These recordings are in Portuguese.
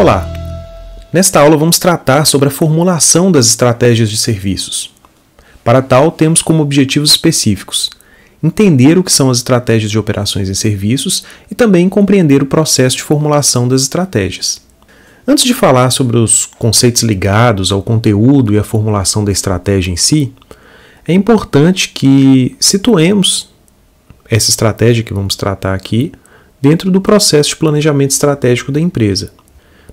Olá! Nesta aula vamos tratar sobre a formulação das estratégias de serviços. Para tal, temos como objetivos específicos entender o que são as estratégias de operações em serviços e também compreender o processo de formulação das estratégias. Antes de falar sobre os conceitos ligados ao conteúdo e à formulação da estratégia em si, é importante que situemos essa estratégia que vamos tratar aqui dentro do processo de planejamento estratégico da empresa.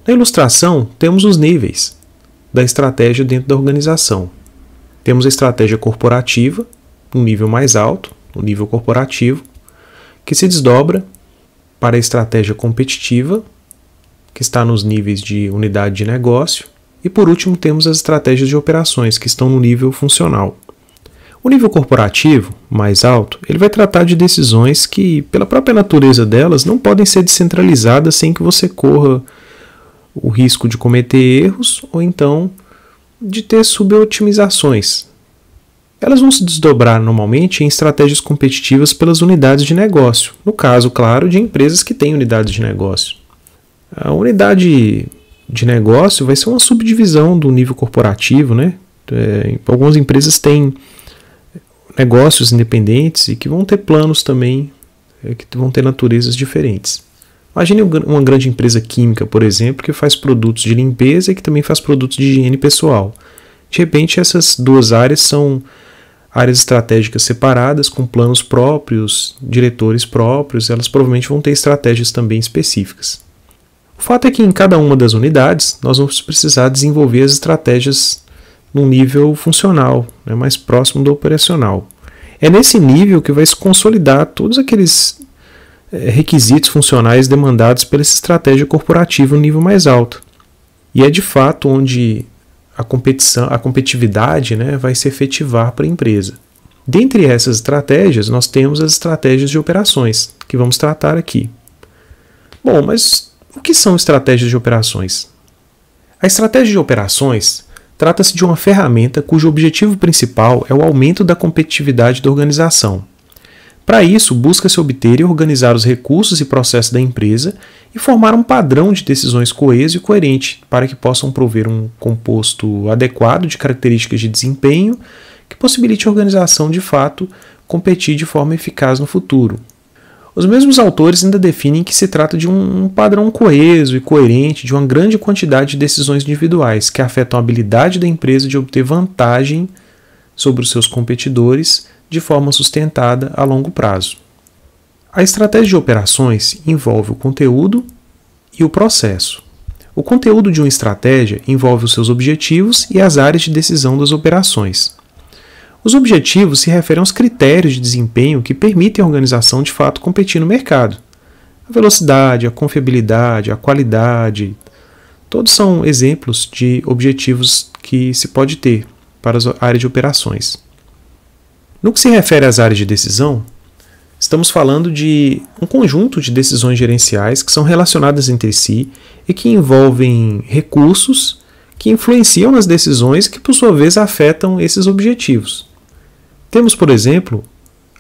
Na ilustração, temos os níveis da estratégia dentro da organização. Temos a estratégia corporativa, no um nível mais alto, o um nível corporativo, que se desdobra para a estratégia competitiva, que está nos níveis de unidade de negócio, e por último temos as estratégias de operações, que estão no nível funcional. O nível corporativo, mais alto, ele vai tratar de decisões que, pela própria natureza delas, não podem ser descentralizadas sem que você corra o risco de cometer erros ou então de ter subotimizações. Elas vão se desdobrar normalmente em estratégias competitivas pelas unidades de negócio, no caso, claro, de empresas que têm unidades de negócio. A unidade de negócio vai ser uma subdivisão do nível corporativo, né? É, algumas empresas têm negócios independentes e que vão ter planos também, é, que vão ter naturezas diferentes. Imagine uma grande empresa química, por exemplo, que faz produtos de limpeza e que também faz produtos de higiene pessoal. De repente, essas duas áreas são áreas estratégicas separadas, com planos próprios, diretores próprios, elas provavelmente vão ter estratégias também específicas. O fato é que em cada uma das unidades nós vamos precisar desenvolver as estratégias num nível funcional, né, mais próximo do operacional. É nesse nível que vai se consolidar todos aqueles é, requisitos funcionais demandados pela estratégia corporativa no nível mais alto. E é de fato onde a competição, a competitividade né, vai se efetivar para a empresa. Dentre essas estratégias, nós temos as estratégias de operações, que vamos tratar aqui. Bom, mas o que são estratégias de operações? A estratégia de operações trata-se de uma ferramenta cujo objetivo principal é o aumento da competitividade da organização, para isso, busca-se obter e organizar os recursos e processos da empresa e formar um padrão de decisões coeso e coerente para que possam prover um composto adequado de características de desempenho que possibilite a organização de fato competir de forma eficaz no futuro. Os mesmos autores ainda definem que se trata de um padrão coeso e coerente de uma grande quantidade de decisões individuais que afetam a habilidade da empresa de obter vantagem sobre os seus competidores de forma sustentada a longo prazo. A estratégia de operações envolve o conteúdo e o processo. O conteúdo de uma estratégia envolve os seus objetivos e as áreas de decisão das operações. Os objetivos se referem aos critérios de desempenho que permitem à organização de fato competir no mercado. A velocidade, a confiabilidade, a qualidade, todos são exemplos de objetivos que se pode ter para as áreas de operações. No que se refere às áreas de decisão, estamos falando de um conjunto de decisões gerenciais que são relacionadas entre si e que envolvem recursos que influenciam nas decisões que, por sua vez, afetam esses objetivos. Temos, por exemplo,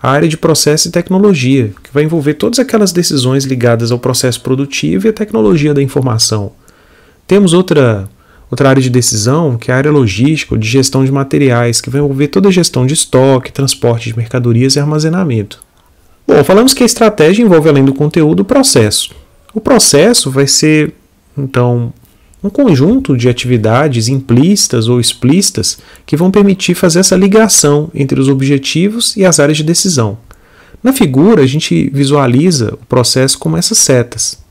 a área de processo e tecnologia, que vai envolver todas aquelas decisões ligadas ao processo produtivo e à tecnologia da informação. Temos outra Outra área de decisão, que é a área logística, de gestão de materiais, que vai envolver toda a gestão de estoque, transporte de mercadorias e armazenamento. Bom, falamos que a estratégia envolve, além do conteúdo, o processo. O processo vai ser, então, um conjunto de atividades implícitas ou explícitas que vão permitir fazer essa ligação entre os objetivos e as áreas de decisão. Na figura, a gente visualiza o processo como essas setas.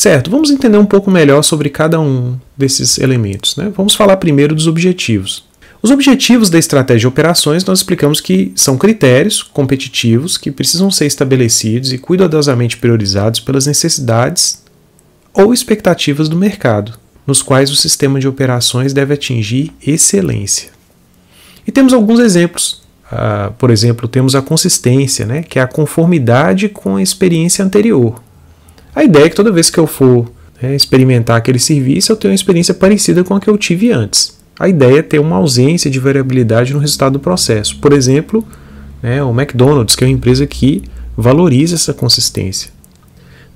Certo, vamos entender um pouco melhor sobre cada um desses elementos. Né? Vamos falar primeiro dos objetivos. Os objetivos da estratégia de operações nós explicamos que são critérios competitivos que precisam ser estabelecidos e cuidadosamente priorizados pelas necessidades ou expectativas do mercado, nos quais o sistema de operações deve atingir excelência. E temos alguns exemplos. Uh, por exemplo, temos a consistência, né, que é a conformidade com a experiência anterior. A ideia é que toda vez que eu for né, experimentar aquele serviço, eu tenho uma experiência parecida com a que eu tive antes. A ideia é ter uma ausência de variabilidade no resultado do processo. Por exemplo, né, o McDonald's, que é uma empresa que valoriza essa consistência.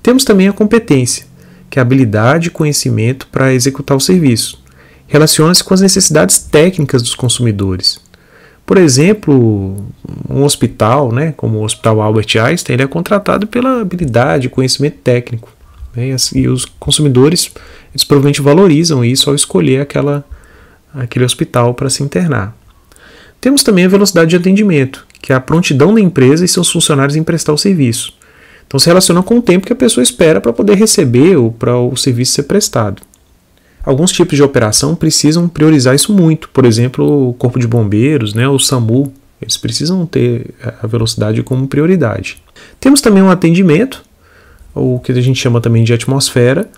Temos também a competência, que é a habilidade e conhecimento para executar o serviço. Relaciona-se com as necessidades técnicas dos consumidores. Por exemplo, um hospital, né, como o Hospital Albert Einstein, ele é contratado pela habilidade, conhecimento técnico. Né, e, os consumidores eles provavelmente valorizam isso ao escolher aquela, aquele hospital para se internar. Temos também a velocidade de atendimento, que é a prontidão da empresa e seus funcionários em prestar o serviço. Então se relaciona com o tempo que a pessoa espera para poder receber ou para o serviço ser prestado. Alguns tipos de operação precisam priorizar isso muito, por exemplo, o Corpo de Bombeiros, né, o SAMU, eles precisam ter eh, a velocidade como prioridade. Temos também um atendimento, ou o que a gente chama também de atmosfera,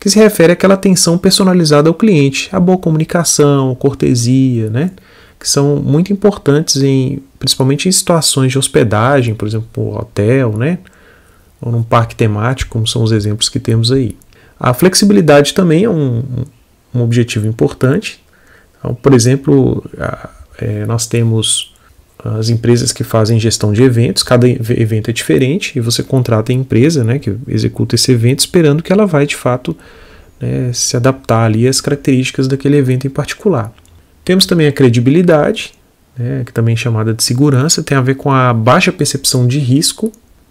que se refere àquela atenção personalizada ao cliente, a boa comunicação, cortesia, né? que são muito importantes em principalmente em situações de hospedagem, por exemplo, hotel, né? ou num parque temático, como são os exemplos que temos aí. A flexibilidade também é um, um objetivo importante. Então, por exemplo, a, é, nós temos as empresas que fazem gestão de eventos, cada evento é diferente e você contrata a empresa né, que executa esse evento esperando que ela vai de fato né, se adaptar ali às características daquele evento em particular. Temos também a credibilidade, né, que também é chamada de segurança, tem a ver com a baixa percepção de risco.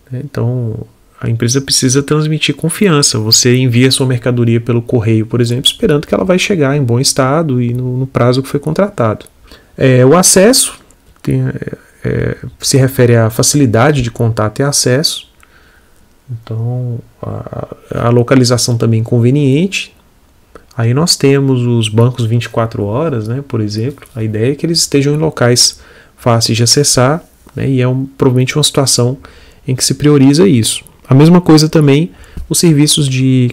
Né, então, a empresa precisa transmitir confiança. Você envia sua mercadoria pelo correio, por exemplo, esperando que ela vai chegar em bom estado e no, no prazo que foi contratado. É, o acesso tem, é, é se refere à facilidade de contato e acesso. Então, a, a localização também conveniente. Aí nós temos os bancos 24 horas, né, por exemplo. A ideia é que eles estejam em locais fáceis de acessar né, e é um, provavelmente uma situação em que se prioriza isso. A mesma coisa também os serviços de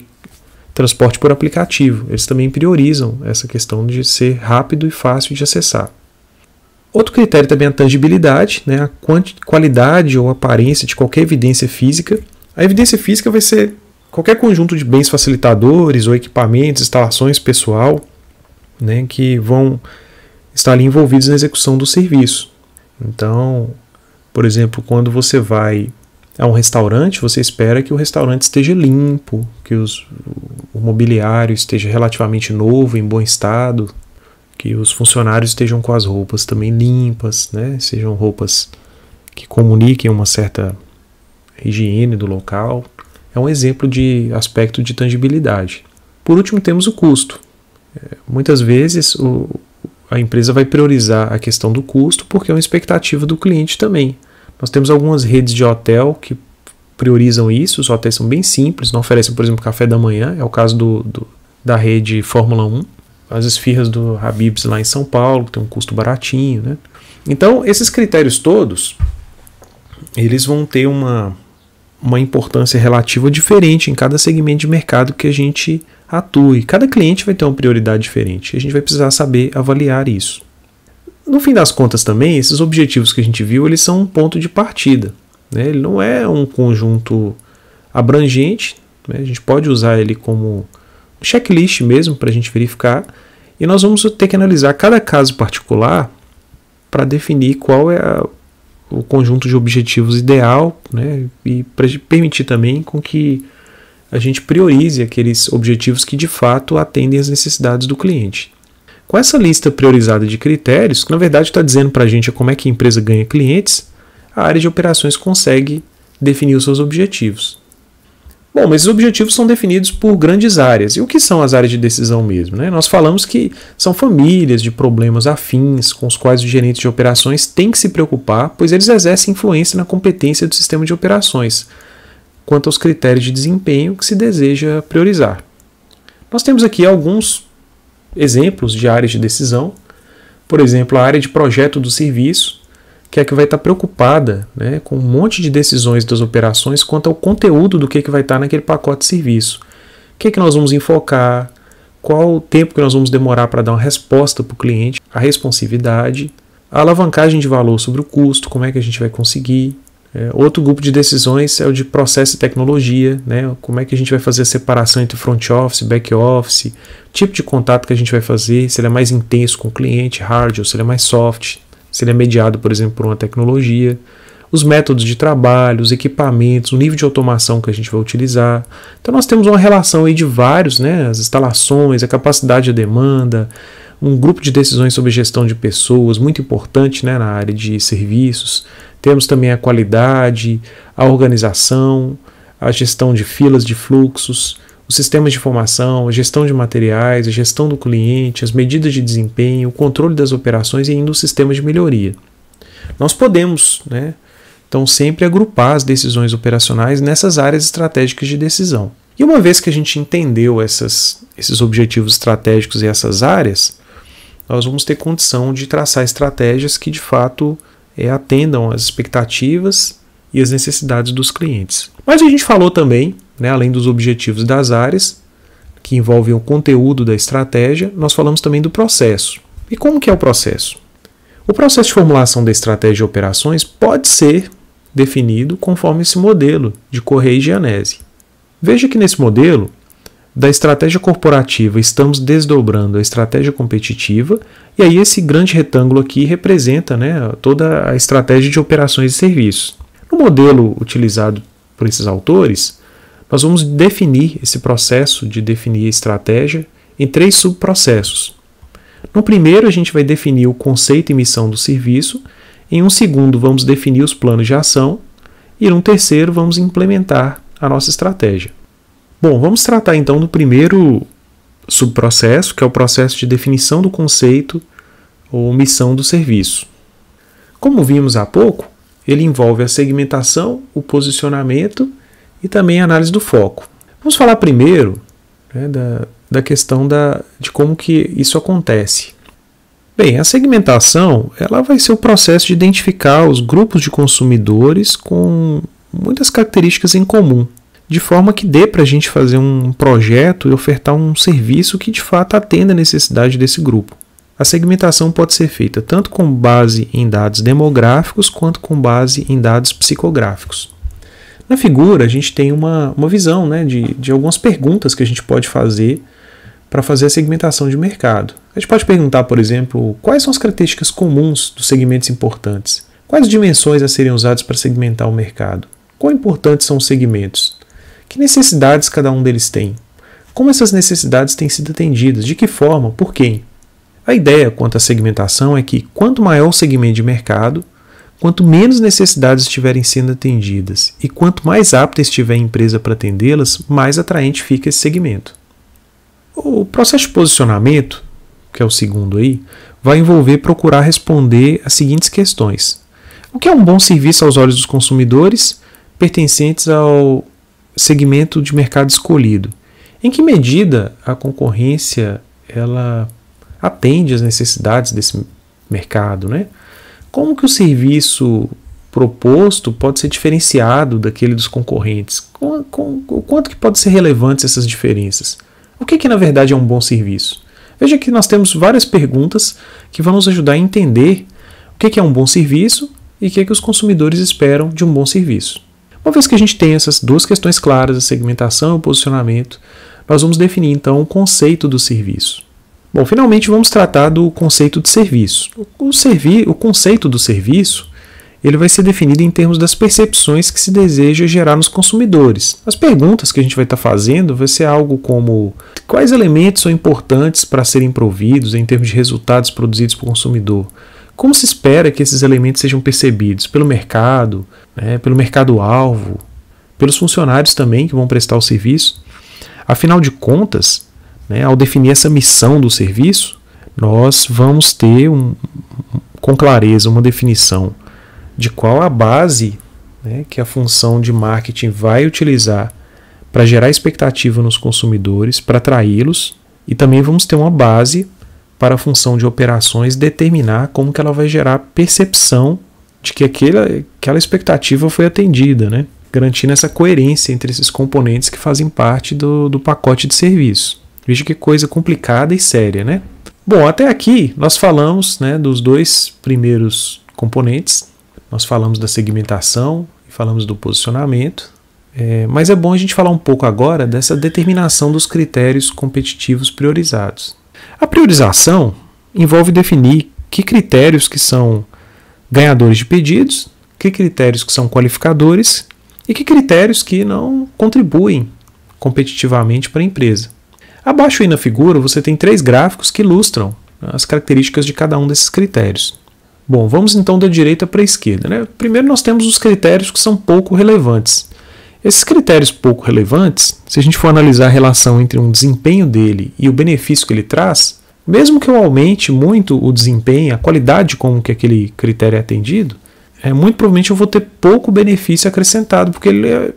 transporte por aplicativo. Eles também priorizam essa questão de ser rápido e fácil de acessar. Outro critério também é a tangibilidade, né? a qualidade ou aparência de qualquer evidência física. A evidência física vai ser qualquer conjunto de bens facilitadores ou equipamentos, instalações pessoal né? que vão estar ali envolvidos na execução do serviço. Então, por exemplo, quando você vai é um restaurante, você espera que o restaurante esteja limpo, que os, o mobiliário esteja relativamente novo, em bom estado, que os funcionários estejam com as roupas também limpas, né? Sejam roupas que comuniquem uma certa higiene do local. É um exemplo de aspecto de tangibilidade. Por último, temos o custo. É, muitas vezes o, a empresa vai priorizar a questão do custo porque é uma expectativa do cliente também. Nós temos algumas redes de hotel que priorizam isso, os hotéis são bem simples, não oferecem, por exemplo, café da manhã, é o caso do, do da rede Fórmula 1. As esfirras do Habibs lá em São Paulo, que tem um custo baratinho, né? Então, esses critérios todos, eles vão ter uma, uma importância relativa diferente em cada segmento de mercado que a gente atue. Cada cliente vai ter uma prioridade diferente. A gente vai precisar saber avaliar isso. No fim das contas também, esses objetivos que a gente viu, eles são um ponto de partida. Né? Ele não é um conjunto abrangente, né? a gente pode usar ele como checklist mesmo para a gente verificar, e nós vamos ter que analisar cada caso particular para definir qual é a, o conjunto de objetivos ideal né? e para permitir também com que a gente priorize aqueles objetivos que de fato atendem às necessidades do cliente. Com essa lista priorizada de critérios, que na verdade está dizendo para a gente como é que a empresa ganha clientes, a área de operações consegue definir os seus objetivos. Bom, mas os objetivos são definidos por grandes áreas. E o que são as áreas de decisão mesmo? Né? Nós falamos que são famílias de problemas afins com os quais os gerentes de operações têm que se preocupar, pois eles exercem influência na competência do sistema de operações, quanto aos critérios de desempenho que se deseja priorizar. Nós temos aqui alguns exemplos de áreas de decisão. Por exemplo, a área de projeto do serviço, que é a que vai estar preocupada né, com um monte de decisões das operações quanto ao conteúdo do que, é que vai estar naquele pacote de serviço. O que, é que nós vamos enfocar, qual o tempo que nós vamos demorar para dar uma resposta para o cliente, a responsividade, a alavancagem de valor sobre o custo, como é que a gente vai conseguir, é, outro grupo de decisões é o de processo e tecnologia, né? Como é que a gente vai fazer a separação entre front office, back office, tipo de contato que a gente vai fazer, se ele é mais intenso com o cliente, hard, ou se ele é mais soft, se ele é mediado, por exemplo, por uma tecnologia, os métodos de trabalho, os equipamentos, o nível de automação que a gente vai utilizar. Então nós temos uma relação aí de vários, né? As instalações, a capacidade de demanda, um grupo de decisões sobre gestão de pessoas, muito importante né, na área de serviços. Temos também a qualidade, a organização, a gestão de filas de fluxos, os sistemas de formação, a gestão de materiais, a gestão do cliente, as medidas de desempenho, o controle das operações e ainda o sistemas de melhoria. Nós podemos, né, então, sempre agrupar as decisões operacionais nessas áreas estratégicas de decisão. E uma vez que a gente entendeu essas, esses objetivos estratégicos e essas áreas, nós vamos ter condição de traçar estratégias que de fato é, atendam às expectativas e às necessidades dos clientes. Mas a gente falou também, né, além dos objetivos das áreas, que envolvem o conteúdo da estratégia, nós falamos também do processo. E como que é o processo? O processo de formulação da estratégia de operações pode ser definido conforme esse modelo de Correia e Gianese. Veja que nesse modelo, da estratégia corporativa, estamos desdobrando a estratégia competitiva, e aí esse grande retângulo aqui representa né, toda a estratégia de operações e serviços. No modelo utilizado por esses autores, nós vamos definir esse processo de definir a estratégia em três subprocessos. No primeiro, a gente vai definir o conceito e missão do serviço, em um segundo, vamos definir os planos de ação, e no terceiro, vamos implementar a nossa estratégia. Bom, vamos tratar então do primeiro subprocesso, que é o processo de definição do conceito ou missão do serviço. Como vimos há pouco, ele envolve a segmentação, o posicionamento e também a análise do foco. Vamos falar primeiro né, da, da questão da, de como que isso acontece. Bem, a segmentação ela vai ser o processo de identificar os grupos de consumidores com muitas características em comum de forma que dê para a gente fazer um projeto e ofertar um serviço que de fato atenda a necessidade desse grupo. A segmentação pode ser feita tanto com base em dados demográficos quanto com base em dados psicográficos. Na figura, a gente tem uma, uma visão né, de, de algumas perguntas que a gente pode fazer para fazer a segmentação de mercado. A gente pode perguntar, por exemplo, quais são as características comuns dos segmentos importantes? Quais dimensões a serem usadas para segmentar o mercado? Quão importantes são os segmentos? Que necessidades cada um deles tem? Como essas necessidades têm sido atendidas? De que forma? Por quem? A ideia quanto à segmentação é que quanto maior o segmento de mercado, quanto menos necessidades estiverem sendo atendidas e quanto mais apta estiver a empresa para atendê-las, mais atraente fica esse segmento. O processo de posicionamento, que é o segundo aí, vai envolver procurar responder as seguintes questões: o que é um bom serviço aos olhos dos consumidores pertencentes ao segmento de mercado escolhido. Em que medida a concorrência ela atende às necessidades desse mercado, né? Como que o serviço proposto pode ser diferenciado daquele dos concorrentes? Com, com, o quanto que pode ser relevante essas diferenças? O que, que na verdade é um bom serviço? Veja que nós temos várias perguntas que vão nos ajudar a entender o que, que é um bom serviço e o que, que os consumidores esperam de um bom serviço. Uma vez que a gente tem essas duas questões claras, a segmentação e o posicionamento, nós vamos definir então o conceito do serviço. Bom, finalmente vamos tratar do conceito de serviço. O, servi o conceito do serviço ele vai ser definido em termos das percepções que se deseja gerar nos consumidores. As perguntas que a gente vai estar tá fazendo vai ser algo como quais elementos são importantes para serem providos em termos de resultados produzidos para o consumidor? Como se espera que esses elementos sejam percebidos pelo mercado, né, pelo mercado-alvo, pelos funcionários também que vão prestar o serviço? Afinal de contas, né, ao definir essa missão do serviço, nós vamos ter um, com clareza uma definição de qual a base né, que a função de marketing vai utilizar para gerar expectativa nos consumidores, para atraí-los, e também vamos ter uma base para a função de operações determinar como que ela vai gerar percepção de que aquela, aquela expectativa foi atendida, né? garantindo essa coerência entre esses componentes que fazem parte do, do pacote de serviço. Veja que coisa complicada e séria, né? Bom, até aqui nós falamos né, dos dois primeiros componentes. Nós falamos da segmentação e falamos do posicionamento. É, mas é bom a gente falar um pouco agora dessa determinação dos critérios competitivos priorizados. A priorização envolve definir que critérios que são ganhadores de pedidos, que critérios que são qualificadores e que critérios que não contribuem competitivamente para a empresa. Abaixo aí na figura você tem três gráficos que ilustram né, as características de cada um desses critérios. Bom, vamos então da direita para a esquerda. Né? Primeiro nós temos os critérios que são pouco relevantes. Esses critérios pouco relevantes, se a gente for analisar a relação entre um desempenho dele e o benefício que ele traz, mesmo que eu aumente muito o desempenho, a qualidade com que aquele critério é atendido, é, muito provavelmente eu vou ter pouco benefício acrescentado, porque ele é,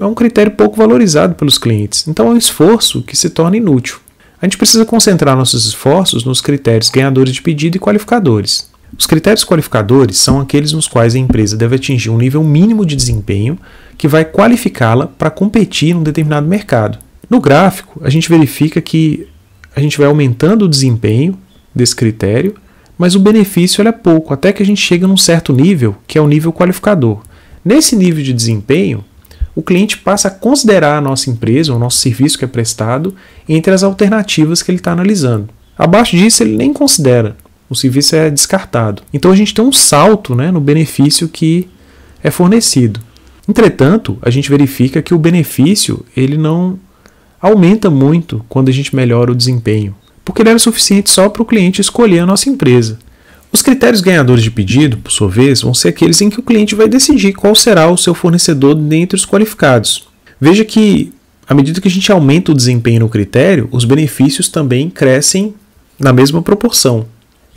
é um critério pouco valorizado pelos clientes. Então é um esforço que se torna inútil. A gente precisa concentrar nossos esforços nos critérios ganhadores de pedido e qualificadores. Os critérios qualificadores são aqueles nos quais a empresa deve atingir um nível mínimo de desempenho que vai qualificá-la para competir em um determinado mercado. No gráfico, a gente verifica que a gente vai aumentando o desempenho desse critério, mas o benefício é pouco, até que a gente chega num certo nível, que é o nível qualificador. Nesse nível de desempenho, o cliente passa a considerar a nossa empresa, o nosso serviço que é prestado, entre as alternativas que ele está analisando. Abaixo disso, ele nem considera o serviço é descartado. Então a gente tem um salto né, no benefício que é fornecido. Entretanto, a gente verifica que o benefício ele não aumenta muito quando a gente melhora o desempenho, porque ele era suficiente só para o cliente escolher a nossa empresa. Os critérios ganhadores de pedido, por sua vez, vão ser aqueles em que o cliente vai decidir qual será o seu fornecedor dentre os qualificados. Veja que, à medida que a gente aumenta o desempenho no critério, os benefícios também crescem na mesma proporção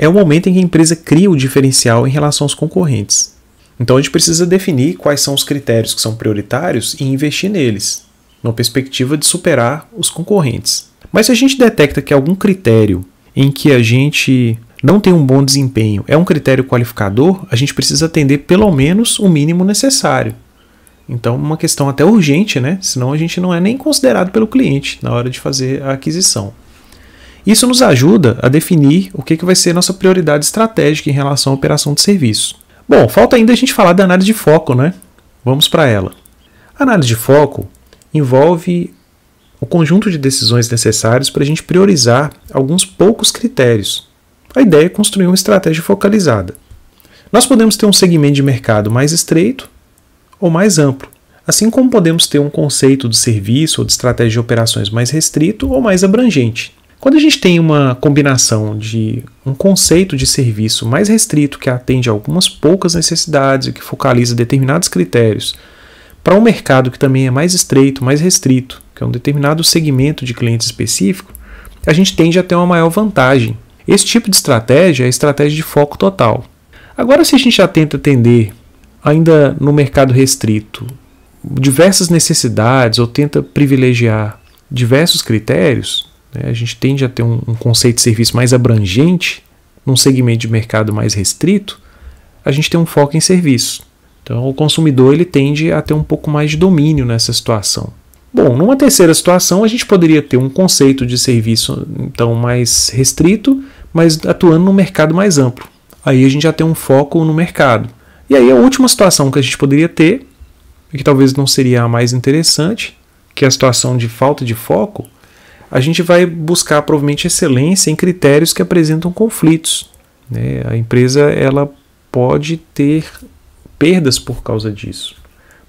é o momento em que a empresa cria o diferencial em relação aos concorrentes. Então a gente precisa definir quais são os critérios que são prioritários e investir neles, na perspectiva de superar os concorrentes. Mas se a gente detecta que é algum critério em que a gente não tem um bom desempenho é um critério qualificador, a gente precisa atender pelo menos o mínimo necessário. Então, uma questão até urgente, né? Senão a gente não é nem considerado pelo cliente na hora de fazer a aquisição. Isso nos ajuda a definir o que, que vai ser nossa prioridade estratégica em relação à operação de serviço. Bom, falta ainda a gente falar da análise de foco, né? Vamos para ela. A análise de foco envolve o conjunto de decisões necessárias para a gente priorizar alguns poucos critérios. A ideia é construir uma estratégia focalizada. Nós podemos ter um segmento de mercado mais estreito ou mais amplo, assim como podemos ter um conceito de serviço ou de estratégia de operações mais restrito ou mais abrangente. Quando a gente tem uma combinação de um conceito de serviço mais restrito que atende algumas poucas necessidades e que focaliza determinados critérios, para um mercado que também é mais estreito, mais restrito, que é um determinado segmento de clientes específico, a gente tende a ter uma maior vantagem. Esse tipo de estratégia é a estratégia de foco total. Agora, se a gente já tenta atender, ainda no mercado restrito, diversas necessidades ou tenta privilegiar diversos critérios, né? A gente tende a ter um, um conceito de serviço mais abrangente, num segmento de mercado mais restrito, a gente tem um foco em serviço. Então o consumidor ele tende a ter um pouco mais de domínio nessa situação. Bom, numa terceira situação, a gente poderia ter um conceito de serviço então mais restrito, mas atuando num mercado mais amplo. Aí a gente já tem um foco no mercado. E aí a última situação que a gente poderia ter, e que talvez não seria a mais interessante, que é a situação de falta de foco, a gente vai buscar provavelmente excelência em critérios que apresentam conflitos. Né? A empresa ela pode ter perdas por causa disso.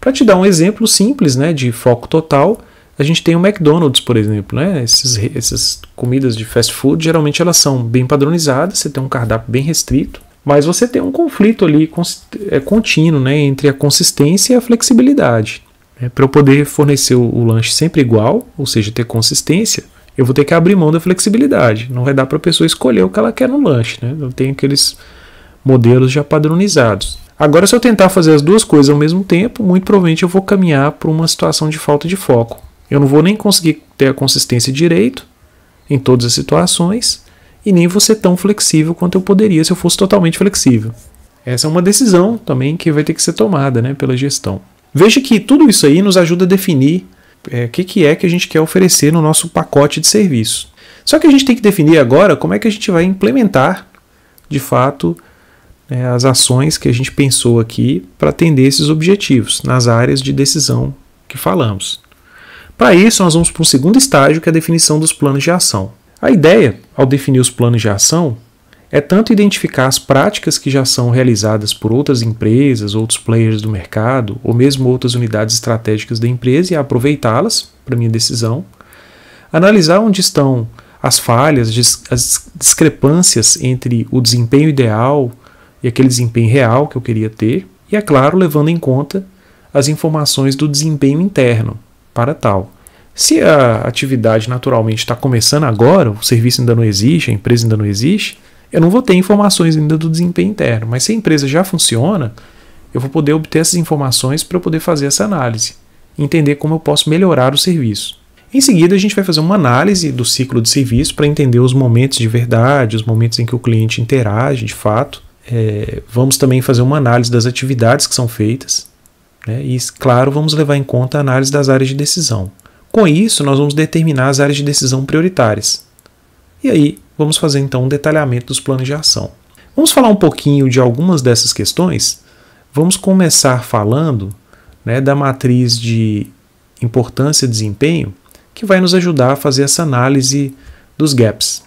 Para te dar um exemplo simples né, de foco total, a gente tem o McDonald's, por exemplo. Né? Esses, essas comidas de fast food, geralmente elas são bem padronizadas, você tem um cardápio bem restrito, mas você tem um conflito ali é, contínuo né, entre a consistência e a flexibilidade. É, para eu poder fornecer o, o, lanche sempre igual, ou seja, ter consistência, eu vou ter que abrir mão da flexibilidade. Não vai dar para a pessoa escolher o que ela quer no lanche. Né? tem aqueles modelos já padronizados. Agora, se eu tentar fazer as duas coisas ao mesmo tempo, muito provavelmente eu vou caminhar para uma situação de falta de foco. Eu não vou nem conseguir ter a consistência direito em todas as situações e nem vou ser tão flexível quanto eu poderia se eu fosse totalmente flexível. Essa é uma decisão também que vai ter que ser tomada né, pela gestão. Veja que tudo isso aí nos ajuda a definir é, o é, que, que é que a gente quer oferecer no nosso pacote de serviço. Só que a gente tem que definir agora como é que a gente vai implementar, de fato, é, as ações que a gente pensou aqui para atender esses objetivos nas áreas de decisão que falamos. Para isso, nós vamos para o segundo estágio, que é a definição dos planos de ação. A ideia, ao definir os planos de ação, é tanto identificar as práticas que já são realizadas por outras empresas, outros players do mercado, ou mesmo outras unidades estratégicas da empresa e aproveitá-las para minha decisão, analisar onde estão as falhas, as discrepâncias entre o desempenho ideal e aquele desempenho real que eu queria ter, e é claro, levando em conta as informações do desempenho interno para tal. Se a atividade naturalmente está começando agora, o serviço ainda não existe, a empresa ainda não existe, eu não vou ter informações ainda do desempenho interno, mas se a empresa já funciona, eu vou poder obter essas informações para poder fazer essa análise, entender como eu posso melhorar o serviço. Em seguida, a gente vai fazer uma análise do ciclo de serviço para entender os momentos de verdade, os momentos em que o cliente interage de fato. É, vamos também fazer uma análise das atividades que são feitas. Né? E, claro, vamos levar em conta a análise das áreas de decisão. Com isso, nós vamos determinar as áreas de decisão prioritárias. E aí, vamos fazer então um detalhamento dos planos de ação. Vamos falar um pouquinho de algumas dessas questões? Vamos começar falando né, da matriz de importância e desempenho, que vai nos ajudar a fazer essa análise dos gaps.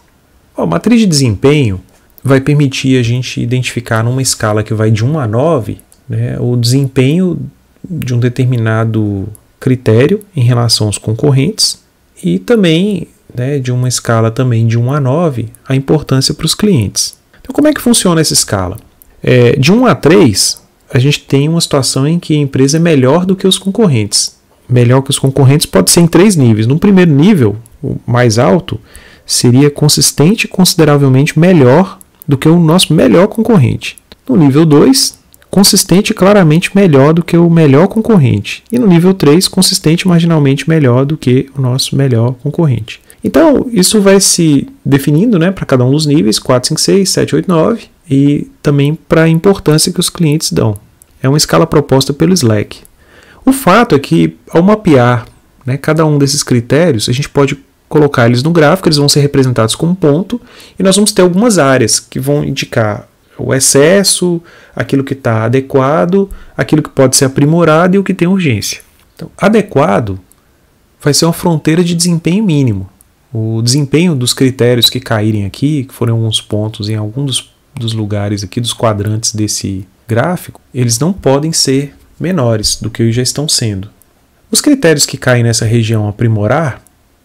a matriz de desempenho vai permitir a gente identificar numa escala que vai de 1 a 9 né, o desempenho de um determinado critério em relação aos concorrentes e também né, de uma escala também de 1 a 9, a importância para os clientes. Então, como é que funciona essa escala? É, de 1 a 3, a gente tem uma situação em que a empresa é melhor do que os concorrentes. Melhor que os concorrentes pode ser em três níveis. No primeiro nível, o mais alto, seria consistente e consideravelmente melhor do que o nosso melhor concorrente. No nível 2, consistente e claramente melhor do que o melhor concorrente. E no nível 3, consistente e marginalmente melhor do que o nosso melhor concorrente. Então, isso vai se definindo né, para cada um dos níveis, 4, 5, 6, 7, 8, 9, e também para a importância que os clientes dão. É uma escala proposta pelo Slack. O fato é que, ao mapear né, cada um desses critérios, a gente pode colocar eles no gráfico, eles vão ser representados com um ponto, e nós vamos ter algumas áreas que vão indicar o excesso, aquilo que está adequado, aquilo que pode ser aprimorado e o que tem urgência. Então, adequado vai ser uma fronteira de desempenho mínimo o desempenho dos critérios que caírem aqui, que foram uns pontos em algum dos, dos lugares aqui, dos quadrantes desse gráfico, eles não podem ser menores do que já estão sendo. Os critérios que caem nessa região aprimorar,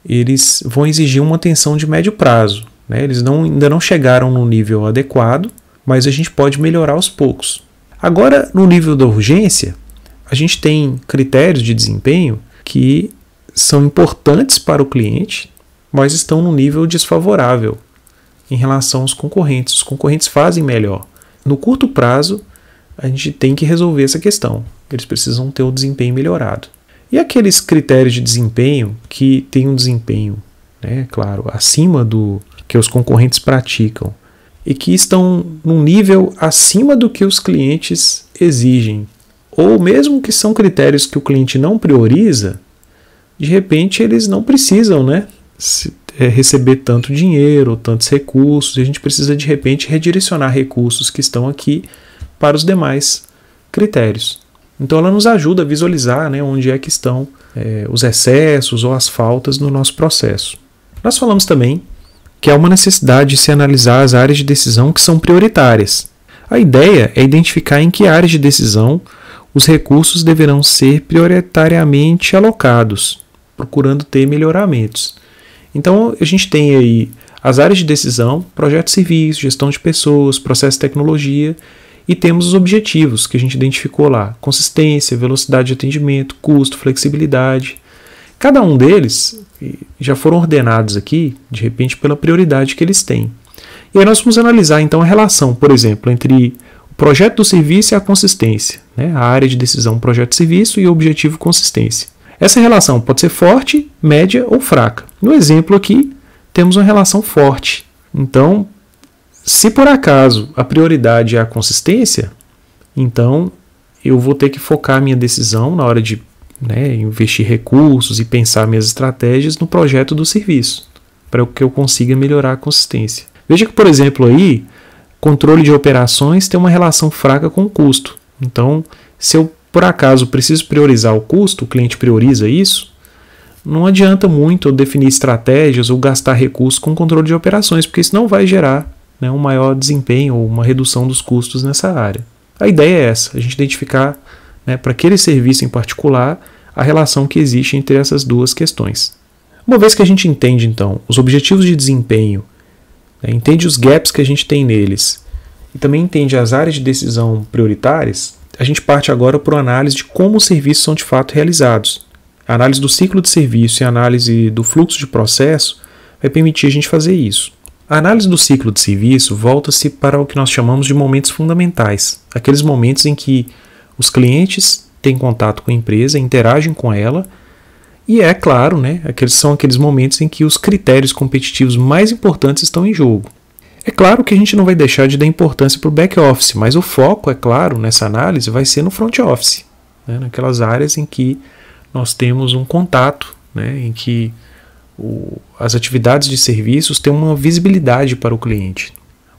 eles vão exigir uma atenção de médio prazo. Né? Eles não, ainda não chegaram no nível adequado, mas a gente pode melhorar aos poucos. Agora, no nível da urgência, a gente tem critérios de desempenho que são importantes para o cliente, mas estão num nível desfavorável em relação aos concorrentes. Os concorrentes fazem melhor. No curto prazo, a gente tem que resolver essa questão. Eles precisam ter o desempenho melhorado. E aqueles critérios de desempenho que têm um desempenho, né, claro, acima do que os concorrentes praticam e que estão num nível acima do que os clientes exigem, ou mesmo que são critérios que o cliente não prioriza, de repente eles não precisam, né? se, é, receber tanto dinheiro, tantos recursos, e a gente precisa de repente redirecionar recursos que estão aqui para os demais critérios. Então ela nos ajuda a visualizar né, onde é que estão é, os excessos ou as faltas no nosso processo. Nós falamos também que há uma necessidade de se analisar as áreas de decisão que são prioritárias. A ideia é identificar em que áreas de decisão os recursos deverão ser prioritariamente alocados, procurando ter melhoramentos. Então a gente tem aí as áreas de decisão, projeto civis, serviço, gestão de pessoas, processo de tecnologia e temos os objetivos que a gente identificou lá: consistência, velocidade de atendimento, custo, flexibilidade. Cada um deles já foram ordenados aqui, de repente, pela prioridade que eles têm. E aí nós vamos analisar então a relação, por exemplo, entre o projeto do serviço e a consistência, né? a área de decisão, projeto de serviço e o objetivo consistência. Essa relação pode ser forte, média ou fraca. No exemplo aqui, temos uma relação forte. Então, se por acaso a prioridade é a consistência, então eu vou ter que focar minha decisão na hora de né, investir recursos e pensar minhas estratégias no projeto do serviço, para que eu consiga melhorar a consistência. Veja que, por exemplo, aí, controle de operações tem uma relação fraca com o custo. Então, se eu por acaso preciso priorizar o custo, o cliente prioriza isso, não adianta muito eu definir estratégias ou gastar recursos com controle de operações, porque isso não vai gerar né, um maior desempenho ou uma redução dos custos nessa área. A ideia é essa, a gente identificar né, para aquele serviço em particular a relação que existe entre essas duas questões. Uma vez que a gente entende, então, os objetivos de desempenho, né, entende os gaps que a gente tem neles e também entende as áreas de decisão prioritárias, a gente parte agora para a análise de como os serviços são de fato realizados. A análise do ciclo de serviço e a análise do fluxo de processo vai permitir a gente fazer isso. A análise do ciclo de serviço volta-se para o que nós chamamos de momentos fundamentais, aqueles momentos em que os clientes têm contato com a empresa, interagem com ela, e é claro, né, aqueles são aqueles momentos em que os critérios competitivos mais importantes estão em jogo. É claro que a gente não vai deixar de dar importância para o back office, mas o foco, é claro, nessa análise vai ser no front office, né? naquelas áreas em que nós temos um contato, né? em que o, as atividades de serviços têm uma visibilidade para o cliente.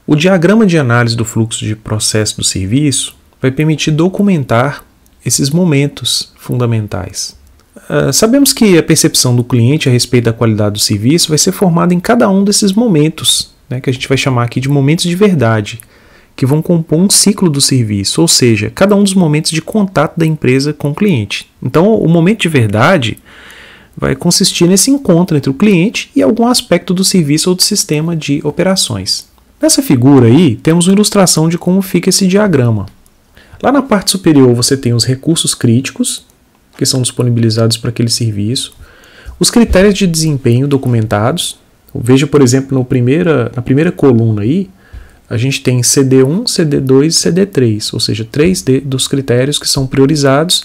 O diagrama de análise do fluxo de processo do serviço vai permitir documentar esses momentos fundamentais. Uh, sabemos que a percepção do cliente a respeito da qualidade do serviço vai ser formada em cada um desses momentos né, que a gente vai chamar aqui de momentos de verdade, que vão compor um ciclo do serviço, ou seja, cada um dos momentos de contato da empresa com o cliente. Então, o momento de verdade vai consistir nesse encontro entre o cliente e algum aspecto do serviço ou do sistema de operações. Nessa figura aí, temos uma ilustração de como fica esse diagrama. Lá na parte superior você tem os recursos críticos, que são disponibilizados para aquele serviço, os critérios de desempenho documentados, Veja, por exemplo, no primeira, na primeira coluna aí, a gente tem CD1, CD2 e CD3, ou seja, três dos critérios que são priorizados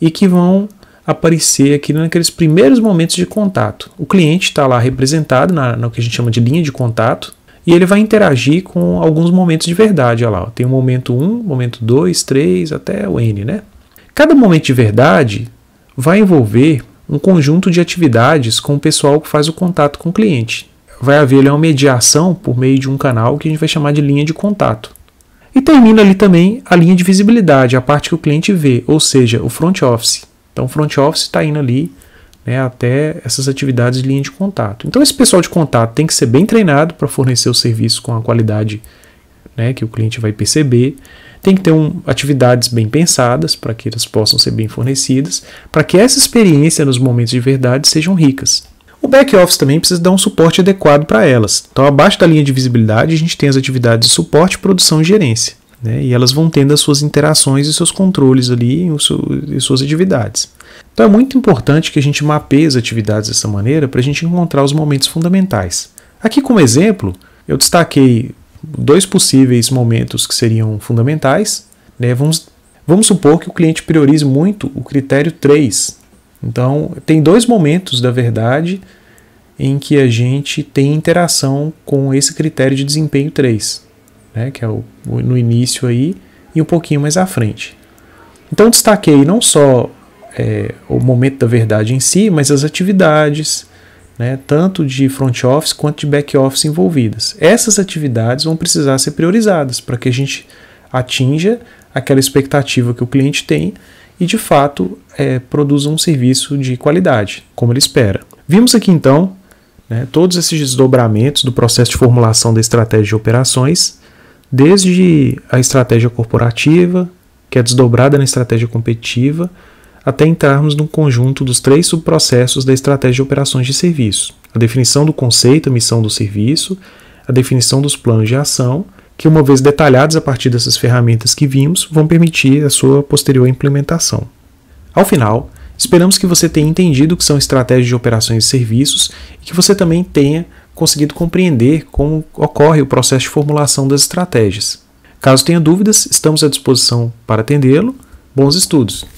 e que vão aparecer aqui naqueles primeiros momentos de contato. O cliente está lá representado na, no que a gente chama de linha de contato e ele vai interagir com alguns momentos de verdade. Olha lá, tem o momento 1, momento 2, 3, até o N, né? Cada momento de verdade vai envolver um conjunto de atividades com o pessoal que faz o contato com o cliente. Vai haver ali, uma mediação por meio de um canal que a gente vai chamar de linha de contato. E termina ali também a linha de visibilidade, a parte que o cliente vê, ou seja, o front office. Então, o front office está indo ali né, até essas atividades de linha de contato. Então, esse pessoal de contato tem que ser bem treinado para fornecer o serviço com a qualidade né, que o cliente vai perceber tem que ter um, atividades bem pensadas para que elas possam ser bem fornecidas, para que essa experiência nos momentos de verdade sejam ricas. O back-office também precisa dar um suporte adequado para elas. Então, abaixo da linha de visibilidade, a gente tem as atividades de suporte, produção e gerência. Né? E elas vão tendo as suas interações e seus controles ali e suas atividades. Então, é muito importante que a gente mapeie as atividades dessa maneira para a gente encontrar os momentos fundamentais. Aqui, como exemplo, eu destaquei dois possíveis momentos que seriam fundamentais. Né? Vamos, vamos supor que o cliente priorize muito o critério 3. Então, tem dois momentos da verdade em que a gente tem interação com esse critério de desempenho 3, né? que é o, no início aí e um pouquinho mais à frente. Então, destaquei não só é, o momento da verdade em si, mas as atividades, né, tanto de front office quanto de back office envolvidas. Essas atividades vão precisar ser priorizadas para que a gente atinja aquela expectativa que o cliente tem e de fato é, produza um serviço de qualidade, como ele espera. Vimos aqui então né, todos esses desdobramentos do processo de formulação da estratégia de operações, desde a estratégia corporativa, que é desdobrada na estratégia competitiva, até entrarmos no conjunto dos três subprocessos da estratégia de operações de serviço: a definição do conceito e missão do serviço, a definição dos planos de ação, que, uma vez detalhados a partir dessas ferramentas que vimos, vão permitir a sua posterior implementação. Ao final, esperamos que você tenha entendido o que são estratégias de operações e serviços e que você também tenha conseguido compreender como ocorre o processo de formulação das estratégias. Caso tenha dúvidas, estamos à disposição para atendê-lo. Bons estudos!